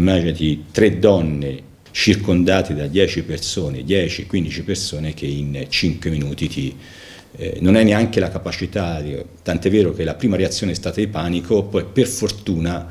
immaginati tre donne circondate da 10 persone, 10-15 persone che in 5 minuti ti, eh, non hai neanche la capacità, tant'è vero che la prima reazione è stata di panico, poi per fortuna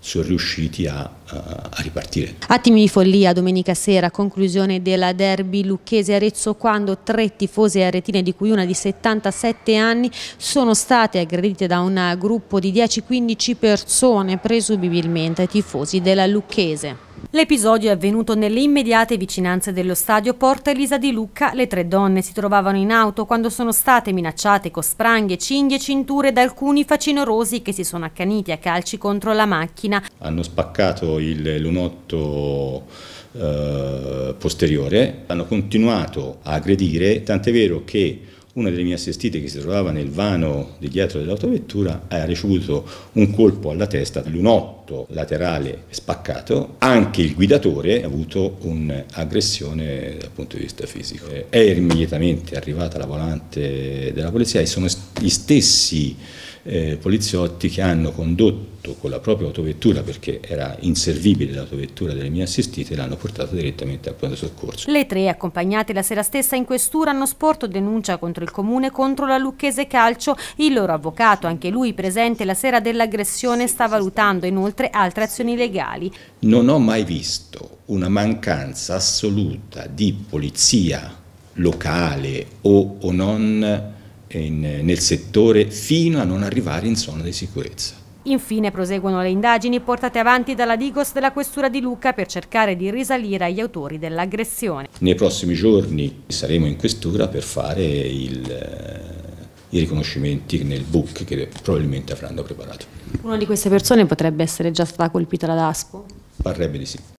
sono riusciti a, a, ripartire. Attimi di follia domenica sera, conclusione della derby Lucchese-Arezzo quando tre tifose aretine di cui una di 77 anni sono state aggredite da un gruppo di 10-15 persone presumibilmente tifosi della Lucchese. L'episodio è avvenuto nelle immediate vicinanze dello stadio Porta Elisa di Lucca. Le tre donne si trovavano in auto quando sono state minacciate con spranghe, cinghie e cinture da alcuni facinorosi che si sono accaniti a calci contro la macchina. Hanno spaccato il lunotto eh, posteriore, hanno continuato a aggredire, tant'è vero che una delle mie assistite che si trovava nel vano di dietro dell'autovettura ha ricevuto un colpo alla testa, di un otto laterale spaccato, anche il guidatore ha avuto un'aggressione dal punto di vista fisico. È immediatamente arrivata la volante della polizia e sono gli stessi eh, poliziotti che hanno condotto con la propria autovettura, perché era inservibile l'autovettura delle mie assistite, l'hanno portata direttamente al pronto soccorso. Le tre, accompagnate la sera stessa in questura, hanno sporto denuncia contro il comune contro la Lucchese Calcio. Il loro avvocato, anche lui presente la sera dell'aggressione, sta valutando inoltre altre azioni legali. Non ho mai visto una mancanza assoluta di polizia locale o, o non in, nel settore fino a non arrivare in zona di sicurezza. Infine proseguono le indagini portate avanti dalla Digos della Questura di Lucca per cercare di risalire agli autori dell'aggressione. Nei prossimi giorni saremo in Questura per fare il, eh, i riconoscimenti nel book che probabilmente avranno preparato. Una di queste persone potrebbe essere già stata colpita da DASPO? Parrebbe di sì.